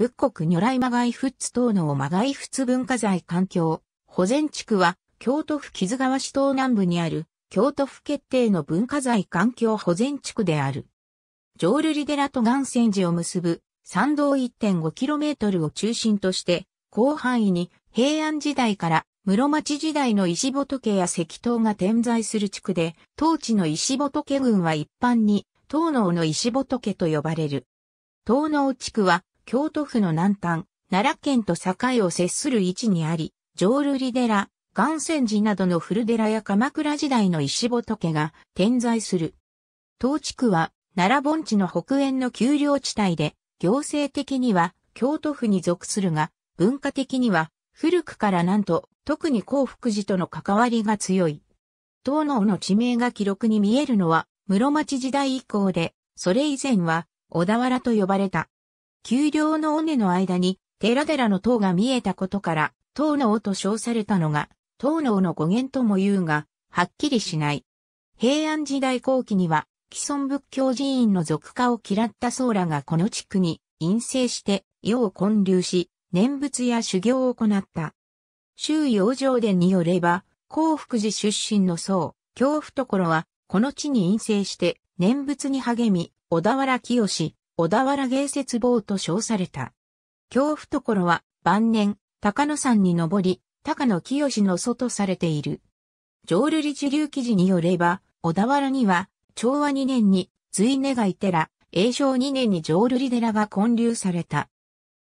仏国如来摩崖仏等の摩崖仏文化財環境、保全地区は、京都府木津川市東南部にある、京都府決定の文化財環境保全地区である。浄瑠璃寺と岩泉寺を結ぶ、山道 1.5km を中心として、広範囲に平安時代から室町時代の石仏や石塔が点在する地区で、当地の石仏群は一般に、東能の石仏と呼ばれる。東能地区は、京都府の南端、奈良県と境を接する位置にあり、浄瑠璃寺、岩泉寺などの古寺や鎌倉時代の石仏が点在する。東地区は奈良盆地の北縁の丘陵地帯で、行政的には京都府に属するが、文化的には古くからなんと特に幸福寺との関わりが強い。東能の地名が記録に見えるのは室町時代以降で、それ以前は小田原と呼ばれた。丘陵の尾根の間に、寺ラデラの塔が見えたことから、塔の尾と称されたのが、塔の尾の語源とも言うが、はっきりしない。平安時代後期には、既存仏教寺院の俗化を嫌った僧らがこの地区に、陰性して、世を混流し、念仏や修行を行った。周洋上殿によれば、幸福寺出身の僧、京ろは、この地に陰性して、念仏に励み、小田原清、小田原芸説坊と称された。京所は晩年、高野山に登り、高野清の祖とされている。浄瑠璃寺流記事によれば、小田原には、昭和2年に、随願い寺、永正2年に浄瑠璃寺が建立された。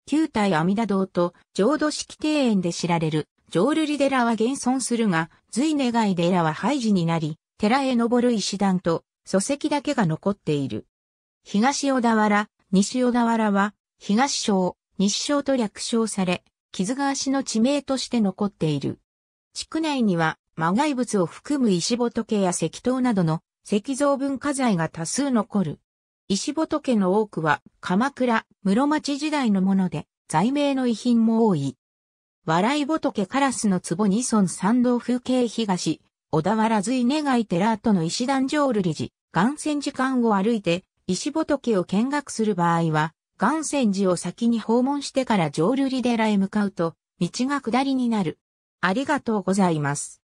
旧体阿弥陀堂と浄土式庭園で知られる浄瑠璃寺は現存するが、随願い寺は廃寺になり、寺へ登る石段と祖石だけが残っている。東小田原、西小田原は、東小、西小と略称され、木津川市の地名として残っている。地区内には、磨外物を含む石仏や石塔などの石像文化財が多数残る。石仏の多くは、鎌倉、室町時代のもので、在名の遺品も多い。笑い仏カラスの壺二村三道風景東、小田原随願い寺との石段上瑠璃寺、岩泉寺間を歩いて、石仏を見学する場合は、岩泉寺を先に訪問してから浄瑠璃寺へ向かうと、道が下りになる。ありがとうございます。